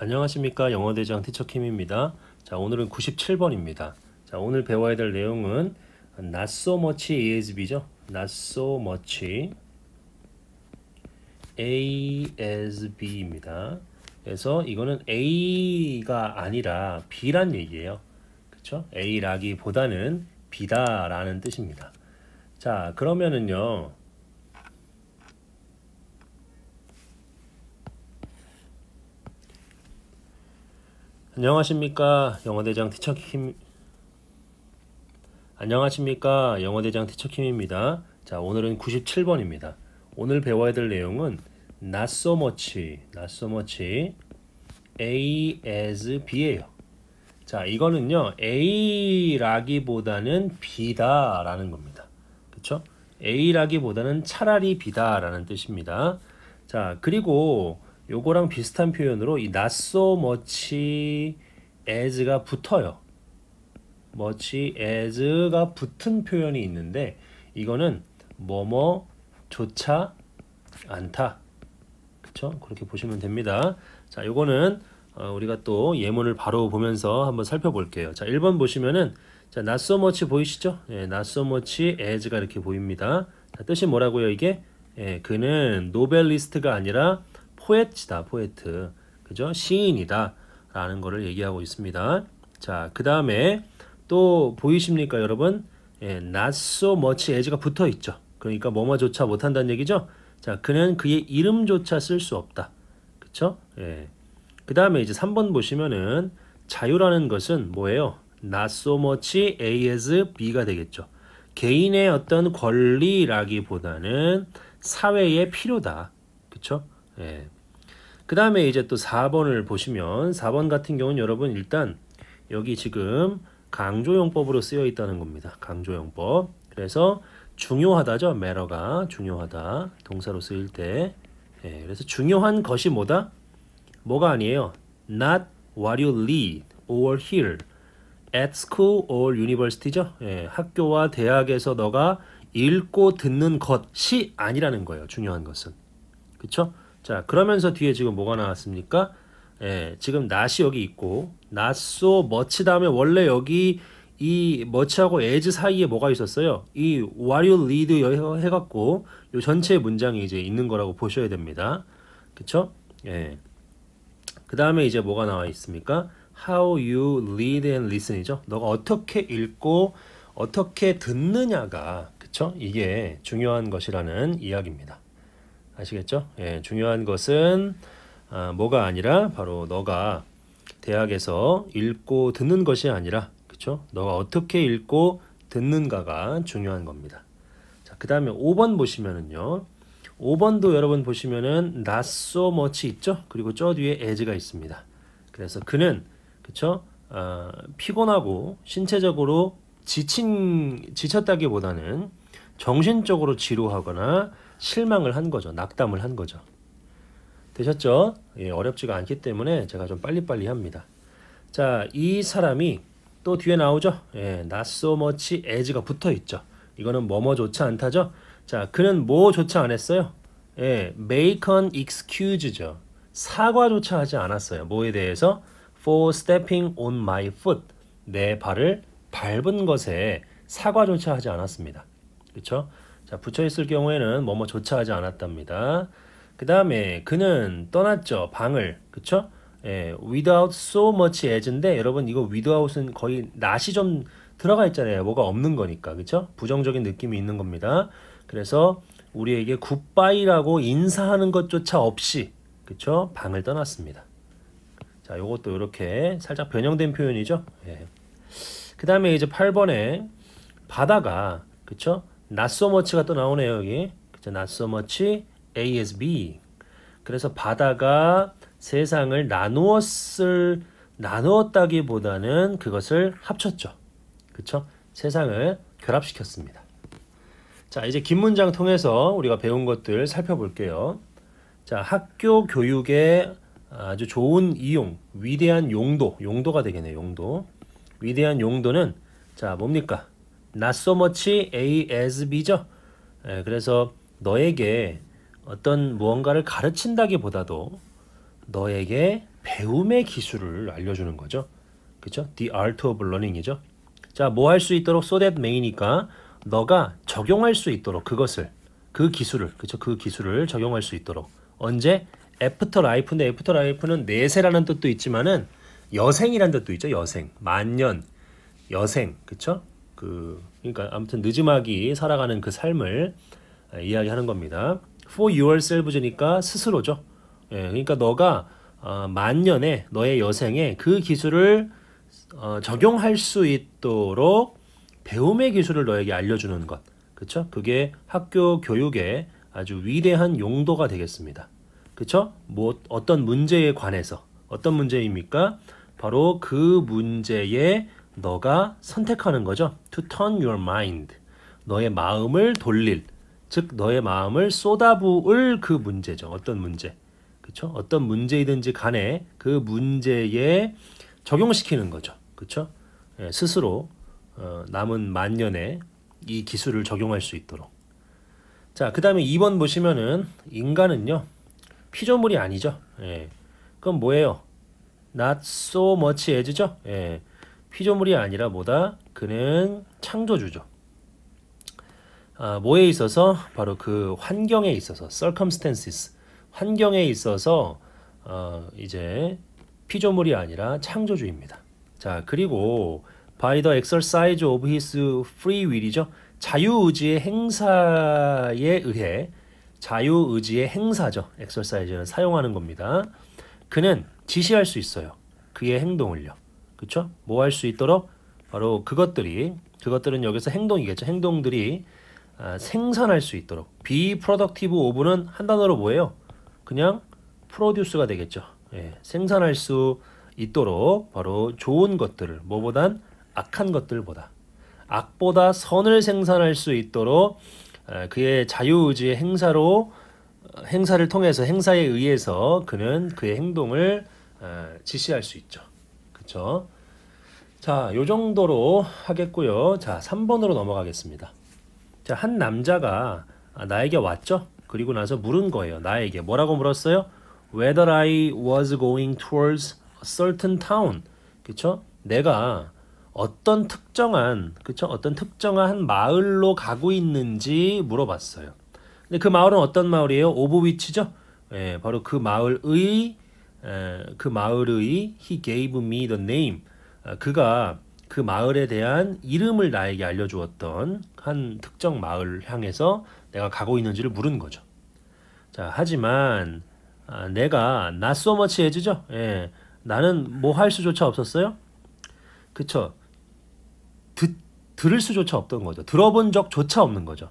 안녕하십니까 영어대장 티처킴입니다. 자 오늘은 97번입니다. 자 오늘 배워야 될 내용은 not so much ASB죠. not so much ASB입니다. 그래서 이거는 A가 아니라 B란 얘기예요. 그쵸? A라기보다는 B다라는 뜻입니다. 자 그러면은요 안녕하십니까 영어대장 티처킴 안녕하십니까 영어대장 티처킴입니다 자 오늘은 97번입니다 오늘 배워야 될 내용은 not so much not so much A as B예요 자 이거는요 A라기보다는 B다 라는 겁니다 그쵸 A라기보다는 차라리 B다 라는 뜻입니다 자 그리고 요거랑 비슷한 표현으로 이 not so much as가 붙어요. much as가 붙은 표현이 있는데 이거는 뭐뭐조차 않다. 그렇죠? 그렇게 보시면 됩니다. 자, 요거는 어, 우리가 또 예문을 바로 보면서 한번 살펴볼게요. 자, 1번 보시면은 자, not so much 보이시죠? 예, not so much as가 이렇게 보입니다. 자, 뜻이 뭐라고요, 이게? 예, 그는 노벨리스트가 아니라 포에트다 포에트. 그죠? 시인이다. 라는 거를 얘기하고 있습니다. 자, 그 다음에 또 보이십니까, 여러분? 예, not so much as가 붙어 있죠. 그러니까 뭐뭐조차 못한다는 얘기죠. 자, 그는 그의 이름조차 쓸 수 없다. 그쵸? 예. 그 다음에 이제 3번 보시면은 자유라는 것은 뭐예요? not so much as b가 되겠죠. 개인의 어떤 권리라기보다는 사회의 필요다. 그쵸? 예. 그 다음에 이제 또 4번을 보시면 4번 같은 경우는 여러분 일단 여기 지금 강조용법으로 쓰여 있다는 겁니다. 강조용법. 그래서 중요하다죠. 매러가 중요하다. 동사로 쓰일 때. 예, 그래서 중요한 것이 뭐다? 뭐가 아니에요. Not what you lead or hear at school or university죠. 예, 학교와 대학에서 너가 읽고 듣는 것이 아니라는 거예요. 중요한 것은. 그렇죠? 자, 그러면서 뒤에 지금 뭐가 나왔습니까? 예, 지금 낫이 여기 있고, 낫소 머치 다음에 원래 여기 이머치하고에 s 사이에 뭐가 있었어요? 이 what y 해갖고 요 전체 문장이 이제 있는 거라고 보셔야 됩니다. 그쵸? 예. 그 다음에 이제 뭐가 나와 있습니까? How you read and listen이죠. 너가 어떻게 읽고 어떻게 듣느냐가 그쵸? 이게 중요한 것이라는 이야기입니다. 아시겠죠? 예, 중요한 것은 아, 뭐가 아니라 바로 너가 대학에서 읽고 듣는 것이 아니라 그쵸? 너가 어떻게 읽고 듣는가가 중요한 겁니다. 자, 그 다음에 5번 보시면은요. 5번도 여러분 보시면은 not so much 있죠? 그리고 저 뒤에 as가 있습니다. 그래서 그는 그쵸? 아, 피곤하고 신체적으로 지친 지쳤다기보다는 정신적으로 지루하거나 실망을 한 거죠. 낙담을 한 거죠. 되셨죠? 예, 어렵지가 않기 때문에 제가 좀 빨리빨리 합니다. 자, 이 사람이 또 뒤에 나오죠? 예, not so much as가 붙어 있죠. 이거는 뭐뭐 좋지 않다죠? 자, 그는 뭐 좋지 안 했어요? 예, make an excuse죠. 사과조차 하지 않았어요. 뭐에 대해서? for stepping on my foot. 내 발을 밟은 것에 사과조차 하지 않았습니다. 그쵸 자, 붙여 있을 경우에는 뭐뭐조차 하지 않았답니다. 그 다음에 그는 떠났죠. 방을. 그쵸죠 예, without so much as인데 여러분 이거 without은 거의 낫이 좀 들어가 있잖아요. 뭐가 없는 거니까. 그쵸 부정적인 느낌이 있는 겁니다. 그래서 우리에게 굿바이라고 인사하는 것조차 없이 그쵸 방을 떠났습니다. 자, 요것도 이렇게 살짝 변형된 표현이죠. 예. 그 다음에 이제 8번에 바다가 그쵸 not so much가 또 나오네요 여기 그죠 not so much A as B 그래서 바다가 세상을 나누었을 나누었다기보다는 그것을 합쳤죠 그쵸 세상을 결합시켰습니다 자 이제 긴 문장 통해서 우리가 배운 것들 살펴볼게요 자 학교 교육의 아주 좋은 이용 위대한 용도 용도가 되겠네요 용도 위대한 용도는 자 뭡니까 not so much A as B죠. 예, 그래서 너에게 어떤 무언가를 가르친다기보다도 너에게 배움의 기술을 알려주는 거죠. 그렇죠? The art of learning이죠. 자, 뭐 할 수 있도록 so that may니까 너가 적용할 수 있도록 그것을 그 기술을 그렇죠? 그 기술을 적용할 수 있도록 언제 애프터 라이프인데 애프터 라이프는 내세라는 뜻도 있지만은 여생이란 뜻도 있죠. 여생, 만년, 여생, 그렇죠? 그 그러니까 아무튼 느지막이 살아가는 그 삶을 이야기하는 겁니다. For yourself니까 스스로죠. 예, 그러니까 너가 어, 만년에 너의 여생에 그 기술을 어, 적용할 수 있도록 배움의 기술을 너에게 알려주는 것, 그렇죠? 그게 학교 교육의 아주 위대한 용도가 되겠습니다. 그렇죠? 뭐 어떤 문제에 관해서 어떤 문제입니까? 바로 그 문제의 너가 선택하는 거죠. To turn your mind. 너의 마음을 돌릴. 즉 너의 마음을 쏟아부을 그 문제죠. 어떤 문제. 그렇죠? 어떤 문제이든지 간에 그 문제에 적용시키는 거죠. 그렇죠? 예, 스스로 어, 남은 만년에 이 기술을 적용할 수 있도록. 자, 그 다음에 2번 보시면은 인간은요. 피조물이 아니죠. 예. 그건 뭐예요? not so much as죠? 예. 피조물이 아니라 뭐다? 그는 창조주죠. 아, 뭐에 있어서 바로 그 환경에 있어서 circumstances 환경에 있어서 어, 이제 피조물이 아니라 창조주입니다. 자 그리고 by the exercise of his free will이죠. 자유의지의 행사에 의해 자유의지의 행사죠. exercise는 사용하는 겁니다. 그는 지시할 수 있어요. 그의 행동을요. 그렇죠? 뭐 할 수 있도록 바로 그것들이 그것들은 여기서 행동이겠죠. 행동들이 아, 생산할 수 있도록 be p r o d u c 는한 단어로 뭐예요? 그냥 프로듀스가 되겠죠. 예, 생산할 수 있도록 바로 좋은 것들을 뭐보단 악한 것들보다 악보다 선을 생산할 수 있도록 아, 그의 자유의지의 행사로 어, 행사를 통해서 행사에 의해서 그는 그의 행동을 아, 지시할 수 있죠. 그렇죠? 자, 요 정도로 하겠고요. 자, 3번으로 넘어가겠습니다. 자, 한 남자가 아, 나에게 왔죠? 그리고 나서 물은 거예요. 나에게 뭐라고 물었어요? Whether I was going towards a certain town. 그쵸? 내가 어떤 특정한, 그쵸? 어떤 특정한 마을로 가고 있는지 물어봤어요. 근데 그 마을은 어떤 마을이에요? 오브위치죠? 예, 바로 그 마을의 그 마을의 he gave me the name 아, 그가 그 마을에 대한 이름을 나에게 알려주었던 한 특정 마을 향해서 내가 가고 있는지를 물은 거죠. 자 하지만 아, 내가 낯소머치 해지죠. 예, 나는 뭐 할 수조차 없었어요. 그쵸? 듣 들을 수조차 없던 거죠. 들어본 적조차 없는 거죠.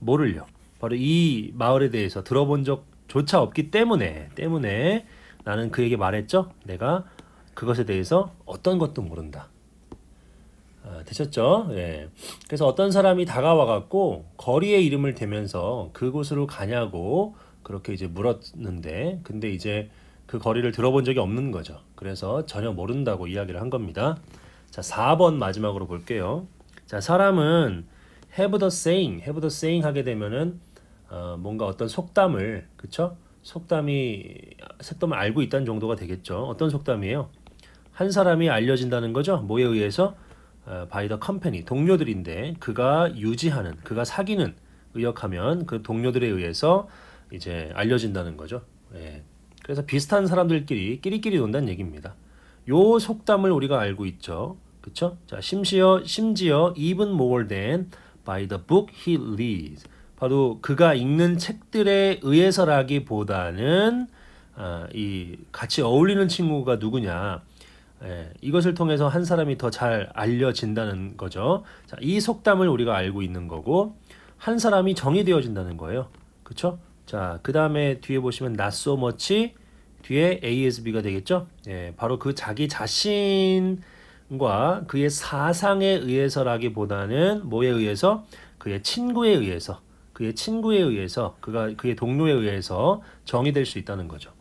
뭐를요? 바로 이 마을에 대해서 들어본 적조차 없기 때문에 때문에 나는 그에게 말했죠. 내가 그것에 대해서 어떤 것도 모른다. 아, 되셨죠? 예. 그래서 어떤 사람이 다가와 갖고 거리의 이름을 대면서 그곳으로 가냐고 그렇게 이제 물었는데 근데 이제 그 거리를 들어본 적이 없는 거죠. 그래서 전혀 모른다고 이야기를 한 겁니다. 자, 4번 마지막으로 볼게요. 자, 사람은 have the saying, have the saying 하게 되면은 어, 뭔가 어떤 속담을 그쵸? 속담이 속담을 알고 있다는 정도가 되겠죠. 어떤 속담이에요? 한 사람이 알려진다는 거죠. 뭐에 의해서 바이 더 컴퍼니 동료들인데 그가 유지하는 그가 사귀는 의역하면 그 동료들에 의해서 이제 알려진다는 거죠. 예. 그래서 비슷한 사람들끼리 끼리끼리 논다는 얘기입니다. 요 속담을 우리가 알고 있죠. 그쵸? 자, 심지어, 심지어 even more than by the book he reads. 바로 그가 읽는 책들에 의해서라기보다는 아, 이 같이 어울리는 친구가 누구냐 예, 이것을 통해서 한 사람이 더 잘 알려진다는 거죠. 자, 이 속담을 우리가 알고 있는 거고 한 사람이 정이 되어진다는 거예요. 그렇죠? 자, 그 다음에 뒤에 보시면 낫소 o 치 뒤에 ASB가 되겠죠? 예, 바로 그 자기 자신과 그의 사상에 의해서라기보다는 뭐에 의해서? 그의 친구에 의해서 그의 친구에 의해서 그가 그의 동료에 의해서 정의될 수 있다는 거죠.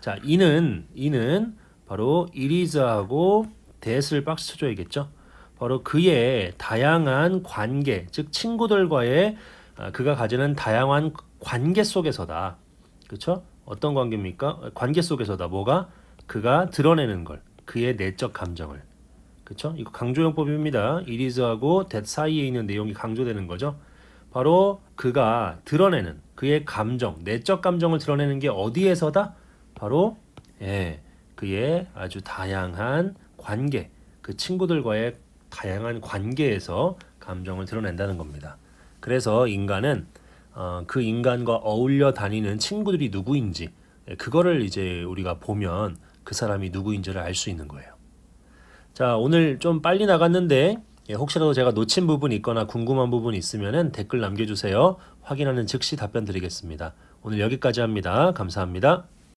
자, 이는 이는 바로 이리즈하고 데스를 박스 쳐줘야겠죠. 바로 그의 다양한 관계, 즉 친구들과의 아, 그가 가지는 다양한 관계 속에서다. 그렇죠? 어떤 관계입니까? 관계 속에서다. 뭐가 그가 드러내는 걸, 그의 내적 감정을. 그렇죠? 이거 강조용법입니다. 이리즈하고 데 사이에 있는 내용이 강조되는 거죠. 바로 그가 드러내는 그의 감정, 내적 감정을 드러내는 게 어디에서다? 바로 예, 그의 아주 다양한 관계, 그 친구들과의 다양한 관계에서 감정을 드러낸다는 겁니다. 그래서 인간은 어, 그 인간과 어울려 다니는 친구들이 누구인지 예, 그거를 이제 우리가 보면 그 사람이 누구인지를 알 수 있는 거예요. 자 오늘 좀 빨리 나갔는데 예, 혹시라도 제가 놓친 부분 있거나 궁금한 부분 있으면 댓글 남겨주세요. 확인하는 즉시 답변 드리겠습니다. 오늘 여기까지 합니다. 감사합니다.